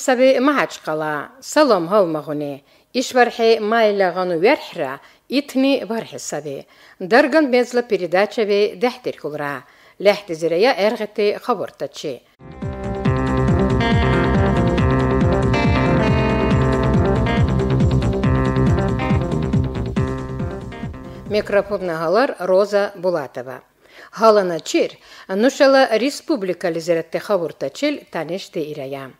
сабы махачкала салом холмагуни ишвархи майлагану верхра итни вархи сабы дарган безла передачави дехтер хулра лехте зирая эргете хабортачи Микрофон нагалар Роза Булатова. Халана чир, нушала республика лизеретте хавурта чил танеште ирая.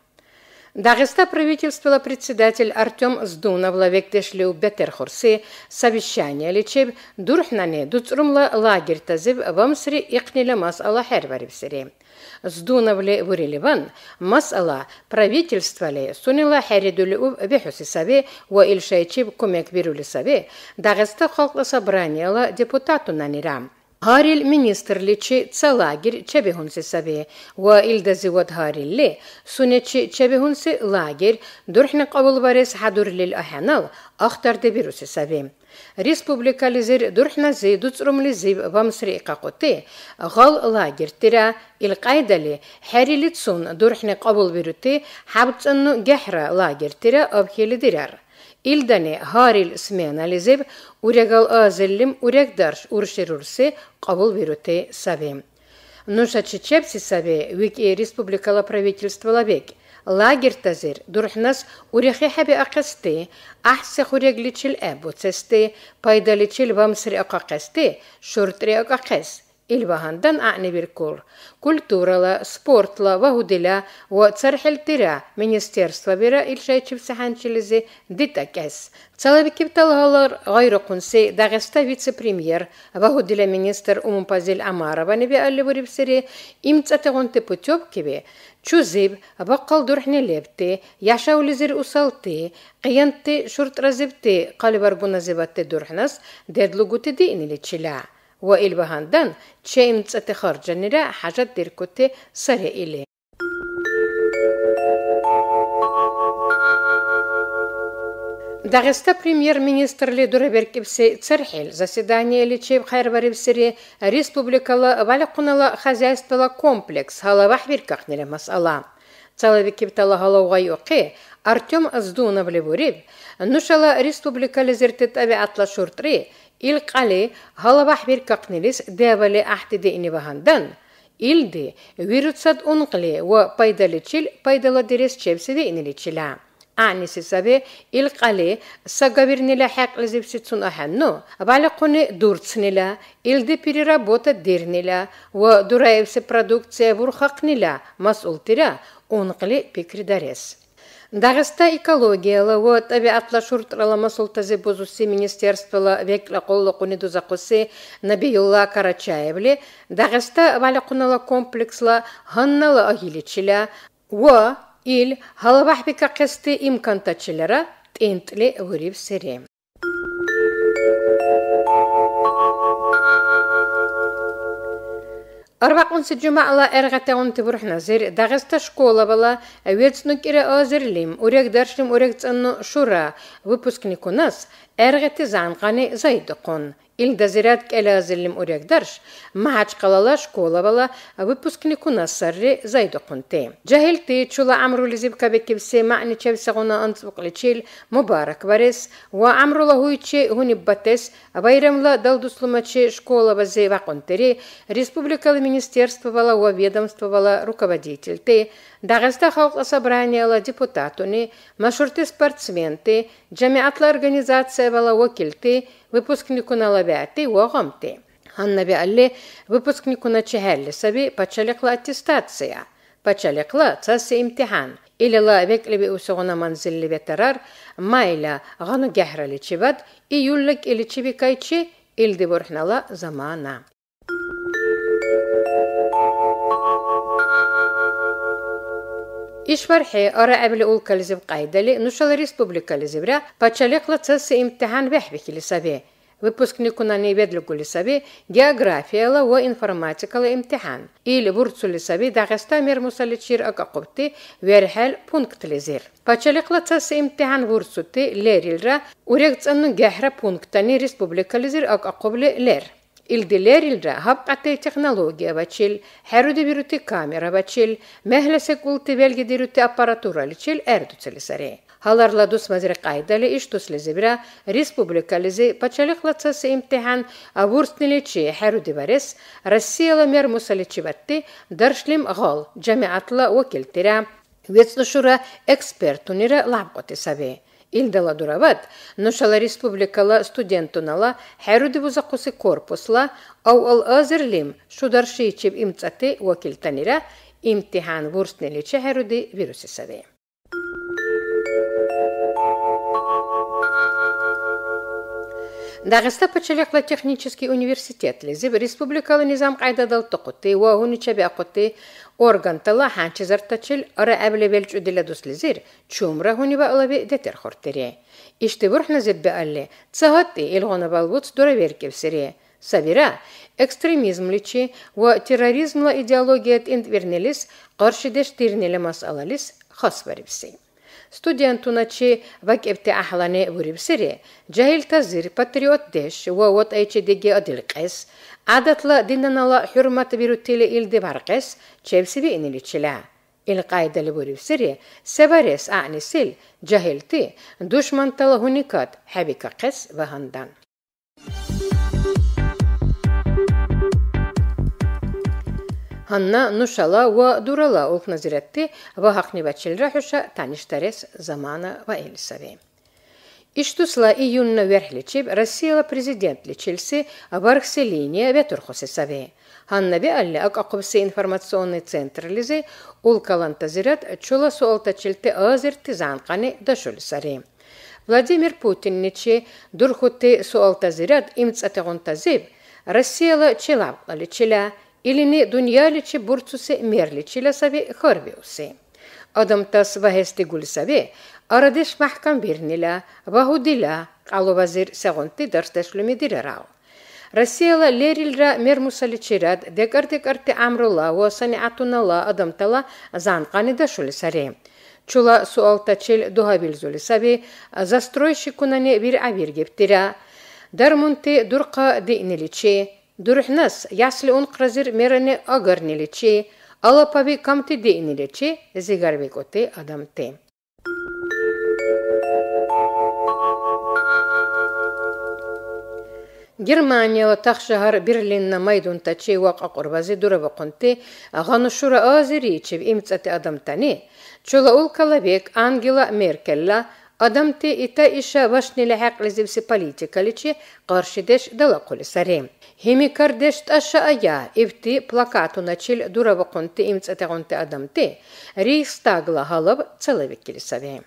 Дагеста правительствовала председатель Артем Сдунов лавектешлеу бетер хорсе совещание лечеб дурхнане дуцрумла лагерь тазев вамсре ихниле масала херваривсере. Сдунов ли Мас масала правительство ли сунила херидули ув вехуси саве ва ильшайчеб кумек вирули саве Дагеста халкла собрание ла депутату нанирам. هاري المينيسترليتشي تسالاجر تشبهونسي سبي وإلدا زيوت هاري اللي سونيتشي تشبهونسي لاجر درحنا قبل باريس حدور للأحنال أختر دبيروسي سبي республикализер дурхнази дуцрумлизиб бамсри икъакъути гъал лагертира илкъайдали хӏерилицун дурхӏни кьабул бирути хӏябцӏанну гехӏра лагертира абхьили дирар Ildane Haril Smenalizev Uregal Azellim Uregdarsh Urshirursi qabul virute savem. Nusha Chechepsi save Viki Respublikala pravitelstva Lavek. Lager tazir durhnas urekhi habi aqasti ahse khuregli chil abu cesti paydali chil vam sri aqaqasti shurtri aqaqasti. البهندن أعني بيركور كولتورلا سبورتلا وهودلا وتصرح الترا منيستيرسوا بيرا الشايتشب سحانشلزي ديتا كاس Целебекип талгалар гайры кунси Дагыста вице-премьер вагудила министр Умумпазил Амарова небе алли бурипсери имцатагонты путёпкебе чузиб баккал дурхнелепти яшаулизир усалти қиянти шуртразибти қалибаргуназибатти дурхнас дедлугути дииниличила. وإلبهاندن تشيم تتخرج نرا حاجة دير كتي إلي Дағыста премьер-министрлі дұрабер кепсе церхел заседание лечеб хайрбаревсере республикалы валыққыналы хозяйстволы комплекс халавах беркақнере масала. Цалави кепталы халауға йоқи Артем Аздунов лебурев, нушала республикалы зертет авиатла шуртри илкъали гьалабяхӏ биркахънилис дебали гӏяхӏти диънибагьандан илди вируцад ункъли ва пайдаличил пайдаладирес чебси диъниличила гӏягӏниси саби илкъали сагавирнила хӏекълизибси цун ахӏенну бялихъуни дурцнила илди переработа дирнила ва дураевси продукция бурхахънила масъултира ункъли пикридарес Дағыста экология вот аве атлашурт ралама бұзусы бозуси векла век құны қуни дузақуси Карачаевлі, Карачаевли Дағыста валақунала комплексла ханнала агиличиля ва ил халабахбика қысты имкантачилара тентли өріп сире. ала жұмағыла әрғатты ғынты бұрхна зір, дағызта школа бала әуетсіні кері өзірлім, өрек дәршілім өрек цынны шура, выпускникуныз әрғатты заңғаны зайдықын. Или дозерят келазилим урек дарш. Мач калала школа бала выпускнику на сарре зайду кунте. Джахилти чула амру лизиб кабекивсе мани чевсе гуна антвук личил мубарак варес. Ва амру лагуиче гуни батес. Вайрамла далдуслумаче школа базе вакунтери. Республикалы министерство бала ва ведомство бала руководитель те. داغسته خلق собрание ла депутатуни, машурти спортсменти, джамиатла организация вала вакилти, выпускникуна лавяти, вагамти. Ханна биалли выпускникуна чехелли саби пачаликла аттестация. Пачаликла цаси имтихан. Илила векли би усугуна манзилли ветерар, майла гану гехрали чибад, июллик или чибикайчи, илди бурхнала замана. Ишвархи ара әбілі ол кәлізіп қайдалі, нұшалы республикалізібря пачалықлы цасы имтихан бәхвекілі сабе. Выпускнику на неведлюгу лисави географияла во информатикала имтихан. Или бурцу лисави дагеста мер мусаличир акакупти верхел пункт лизир. Пачаликла цасы имтихан бурцути лерилра урегцанну гехра пунктани республикализир акакубли лер илдилерилра хапкъатэ технология бачил, хӏеруди бирути камера бачил, мехлесе култи велгидирути аппаратураличил эрдуцели сари. Халарла дус мазри кайдали иштуслизи бира республикализи пачалихлацасы имтихан авурсниличи херуди барес Россияла мер мусаличи батти даршлим гол джамиатла вакилтира вецнушура экспертунира лабкоти саби. Илдала дурават, нушала республикала студентунала хәруди бузақусы корпусла ау ал азерлим шударшичиб имцати имтихан вурснеличи хәруди вирусисави. Dağısta Paçalyaqla Texnический университет лезиб республикалы низам қайдадал тұқытты, уа хуны чәбе ақытты, органтала ханчы зартачыл ара әбілі бәлч үділі дус лезір, чумра хуны ба алабе детер хортыре. Ишті бұрхна зіббе алле, цағатты илғона балбуц дура веркевсіре. Сабира, экстремизм личи, уа терроризмла идеологият интвернеліс, қаршыдеш тирнелі масалаліс, хас барибсей. студентуначи вакӏибти ахӏлани бурибсири джагьилтазир патриотдеш ва ватӏайчи ватӏайчидеги адилкьес гӏядатла динанала хӏурмат бирутили илди баркъес чебси биъниличила илкьяйдали бурибсири себарес гӏягӏнисил жагьилти душмантала гьуникат хӏебикахъес ва гьандан Հաննա նուշալա ու դուրալա օկնազիրեtti ва հախնիվաչիլրա հուշա տանիշտարես замана ва Элисаве. Иштусла июнна верхличиб Россияла президент личильси Бархселиния ветурхосесаве. Ханнаби алли акакубси информационный центр лизи улкалантазират чула суалтачилти азирти занкани дашулисари. Владимир Путинничи дурхути суалтазират имцатегонтазиб Россияла чилабла личиля ilini dunjaliçi burçuse merliçile savi xırbiusi. Adımtas vahesti gulsavi, aradeş mahkam birnila, vahudila, qalu vazir segunti darsteşlümi direrav. Россияла лерилра мермусаличирад декар-декарти амрула ва саниатунала адамтала занқани дашули сари. Чула суалтачил дуҳабилзули саби застройщикунани вир авир гептира. Дармунти дурқа диъниличи Дурхнас, ясли он кразир меране агарни лече, алапави камти дейни лече, зигарви коте адам те. Германия ва тахшагар Берлинна майдун тачи вака курбази дураба кунти агану шура азири чив имцати адамтани. Чула улкалабек Ангела Меркелла адамти ита иша вашни лихак лизибси политикаличи каршидеш далакули сарим. Хемикардешташа ая ивти плакату начил дуравоконти имцетегонти адамти рейхстагла галаб целевикили савеем.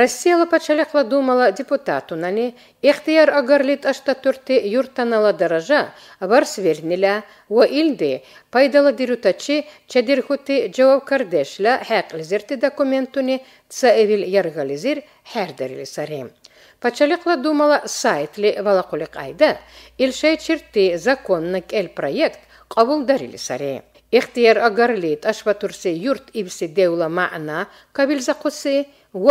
рассела пачалехла думала депутатунани, ихтияр агарлит аштатурти юртанала даража, вар сверниля, ва илди, пайдала дирутачи, чадирхути джаваб кардешля, хэклизирти документуни, цаевил яргализир, хердарили сарим. Пачалихла думала сайт ли валакулик айда, илшей черти законник эль проект, кавул дарили сарим. اختيار أجرليت أشبا ترسي يرت إبسي دولة معنا قبل زقسي و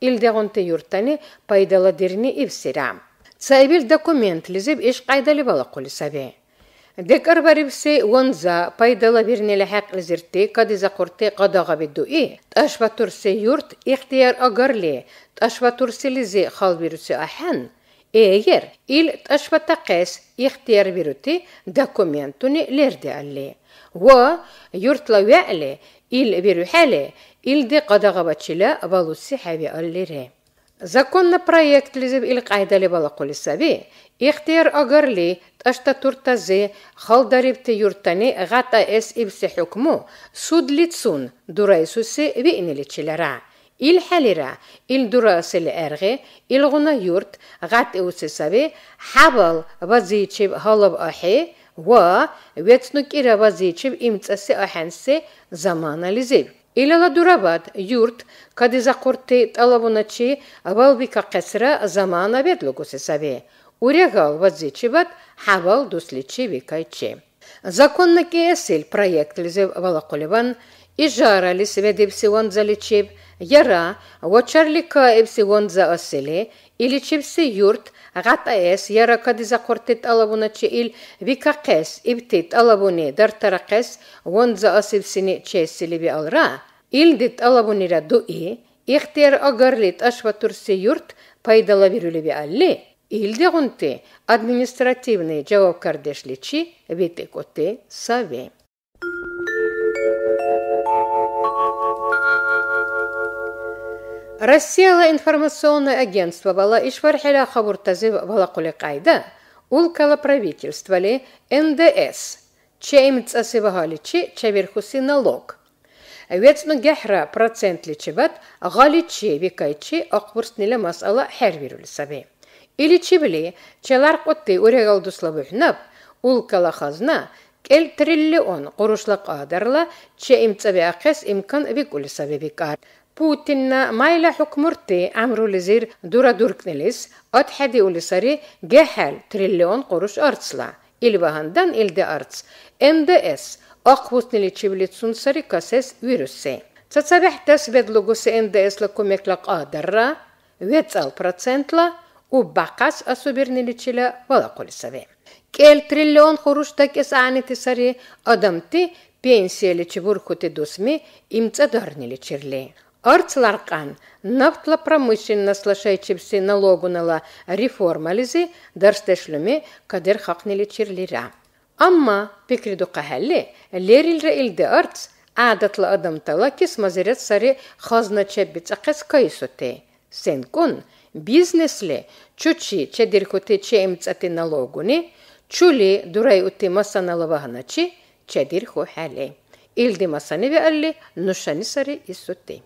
илдегъунти юртани пайдаладирни ибсира цаибил документ лизиб иш кьяйдали балахъули саби декӀарбарибси ванза пайдала вирнили хӀекълизирти кадизахъурти кьадагъаби дуи тӀашватурси юрт ихтияр агарли тӀашватурсилизи халбируси ахӀен эйер ил тӀашватахъес ихтияр бирути документуни лердиалли ва юртла вегӀли Ил верюхали, илди кадагабачила валуси хави аллири. Законопроект лизив ил кайдали балакули саби, ихтияр агарли, ташта туртази, халдарибти юртани гата эс ибси хукму, суд лицун, дурайсуси виинили чилара. Ил халира, ил дурасили эрги, ил гуна юрт, гат иуси саби, хабал вазичиб халаб ахи, ვა ვეცნოკი რავაზიჩი იმ წესი აჰანსე ზამანალიზებ ილალა დურაბად იურთ კადი ზაკორტე ტალავონაჩი ავალვიკა ყესრა ზამანა ვედლოგოსე საბე ურეგალ ვაზიჩიბად ჰავალ დუსლიჩი ვიკაიჩი ზაკონნაკი ესელ პროექტ ლიზე ვალაყოლებან იჟარალი სведებსი ვანძალიჩიბ Яра, вочарлика ליקה אבסיגון זאסלה или чипси юрт гатаэс кортет кортит алабуначи ил викакэс ибтит алабуни дартаракэс вонза асибсини чесилиби алра илдит алабунира дуи ихтияр агарлит ашватурси юрт пайдала пайдалабирулиби алли илдигунти личи, вите коте саве Rossiyala информационное агентство вала ишвархеля хабуртази вала куликайда улкала правительство ли НДС, чейм цасивагаличи чаверхуси налог. Вецну гехра процент личеват галичи викайчи аквурснила масала хервируль саби. Или чибли, челар отты урегалдуслабухнаб, улкала хазна, кел триллион курушлак адарла, чейм цавиахес имкан викуль саби викар. Putin mailahuk murti amru lizir dura durknelis, at hadi ulisari gehel trilyon koruş artsla. İlbahandan ilde arts. NDS, akvutnili çivilitsun sari kases virüsse. Цацарях тас ведлогусе НДС ла кумеклак адырра, вецал процентла, у бакас асуберниличила валакулисаве. Кел триллион хуруштак эс анити сари адамти пенсияличи бурхути дусми имца дарниличирли. Орцларкан нафтлопромышленность лошайчипси налогунала реформализи дарстешлюми кадер хакнили чирлира. Амма пикриду кахалли лерилра илди орц عادتла адамтала кисмазирет сари хазначеббицахъес кайсути. Сенкун бизнесли чучи чедирхути чеимцӏати налогуни, чули дурайути масанала вагъначи чедирху хӏали. Илди масани виалли нушани сари исути.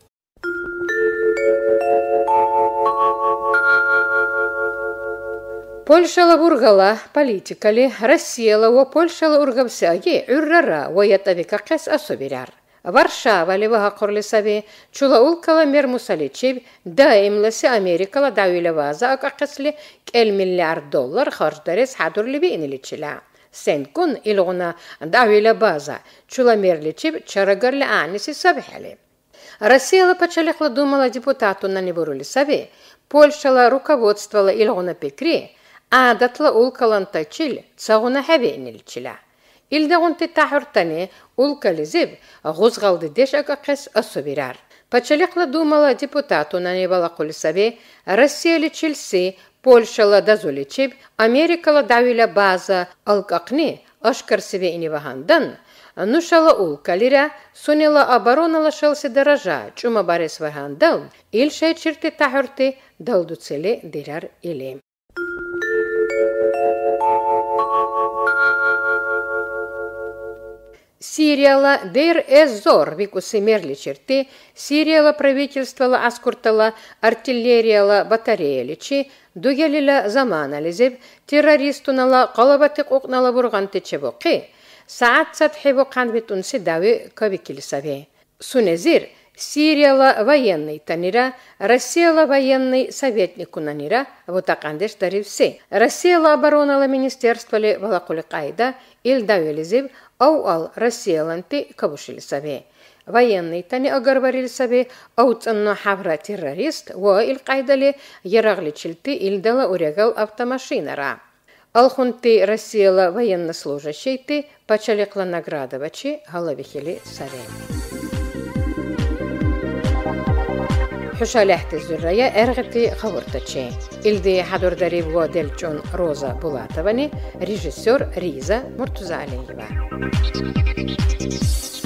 Польшала вургала политикали, рассела во Польшала ургамсаги үррара во ятавика кэс особиряр. Варшава левага қорлисави чула улкала мер мусаличев даимласи Америкала давилеваза акакесли кел миллиард доллар харждарес хадурливи иниличила. Сенкун илгуна давилебаза чула мерличев чарагарли аниси сабхали. Расія почалихла думала депутату на Небурулі Саве, Польшала руководствовала Ильгона Пекри, а датла улкаланта чил, цагуна хавенил чиля. Илдагунты тахуртани улкализиб, гузгалды дешака кес асубирар. Пачалихла думала депутату на Небалакулі Саве, Расиялі чилси, Польшала дазуличиб, Америкала давиля база алкакни, Ашкарсиве и Невагандан, нушала ул калира, сунила оборона лашелси даража, чума барес вагандал, ильше черты тахурты, далдуцеле дирар илем. Сирияла бер эзор викусы мерлі черты, Сирияла правительствала аскуртала артиллерияла батареяличи, дугеліла заман алізіп, террористунала қалабатык оқнала бұрған тече бұқи, саат сатхи бұқан бетунси дави көбекілісаве. Сунезир – Сирияла военный танира, Россияла военный советнику унанира, вот акандеш все. Россияла оборонала министерство ли валакуликайда, илдавелизив, أو أل رسيلنتي كبوشيل سبي ويني تاني أقربريل سبي أو تنو حبرة تيراريست والقايدة لي يرغلي تشلتي إلدلا أوريغل أبتماشينا را Алхунты рассела военнослужащей ты, почалекла наградовачи, головихили сарей. Xüşaləhdi zürrəyə ərğəti xavırtaçı. İldi hadurdarib və delçun Roza Bulatovani, rejissor Riza Murtuzaliyeva. Thank you.